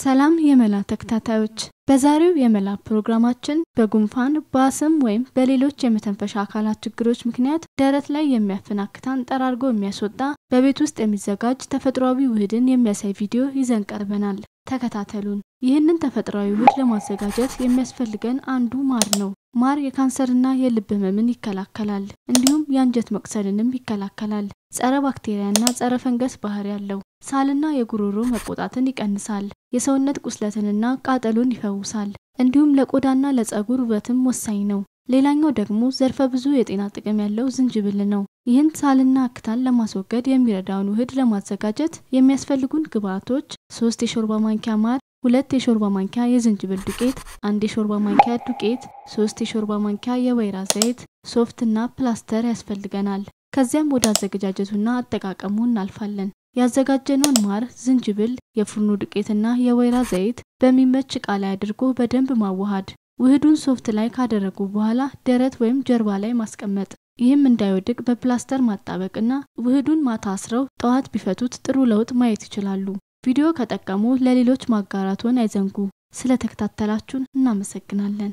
ሰላም የመላ ተከታታዮች፣ በዛሬው የመላ ፕሮግራማችን በጉንፋን በአስም ወይም በሌሎች የመተንፈሻ አካላት ችግሮች ምክንያት ደረት ላይ የሚያፈናክታን ጠራርጎ የሚያስወጣ በቤት ውስጥ የሚዘጋጅ ተፈጥሯዊ ውህድን የሚያሳይ ቪዲዮ ይዘን ቀርበናል። ተከታተሉን። ይህንን ተፈጥሯዊ ውህድ ለማዘጋጀት የሚያስፈልገን አንዱ ማር ነው። ማር የካንሰርና የልብ ህመምን ይከላከላል። እንዲሁም የአንጀት መቅሰልንም ይከላከላል። ጸረ ባክቴሪያና ጸረ ፈንገስ ባህሪ ያለው ሳልና የጉሮሮ መቆጣትን ይቀንሳል። የሰውነት ቁስለትንና ቃጠሎን ይፈውሳል። እንዲሁም ለቆዳና ለፀጉር ውበትም ወሳኝ ነው። ሌላኛው ደግሞ ዘርፈ ብዙ የጤና ጥቅም ያለው ዝንጅብል ነው። ይህን ሳልና አክታን ለማስወገድ የሚረዳውን ውህድ ለማዘጋጀት የሚያስፈልጉን ግብአቶች ሶስት የሾርባ ማንኪያ ማር፣ ሁለት የሾርባ ማንኪያ የዝንጅብል ዱቄት፣ አንድ የሾርባ ማንኪያ ዱቄት፣ ሶስት የሾርባ ማንኪያ የወይራ ዘይት፣ ሶፍትና ፕላስተር ያስፈልገናል። ከዚያም ወደ አዘገጃጀቱና አጠቃቀሙ እናልፋለን። ያዘጋጀነውን ማር፣ ዝንጅብል፣ የፉርኖ ዱቄትና የወይራ ዘይት በሚመች ዕቃ ላይ አድርጎ በደንብ ማዋሃድ። ውህዱን ሶፍት ላይ ካደረጉ በኋላ ደረት ወይም ጀርባ ላይ ማስቀመጥ። ይህም እንዳይወድቅ በፕላስተር ማጣበቅና ውህዱን ማታ አስረው ጠዋት ቢፈቱት ጥሩ ለውጥ ማየት ይችላሉ። ቪዲዮ ከጠቀሙ ለሌሎች ማጋራቱን አይዘንጉ። ስለተከታተላችሁን እናመሰግናለን።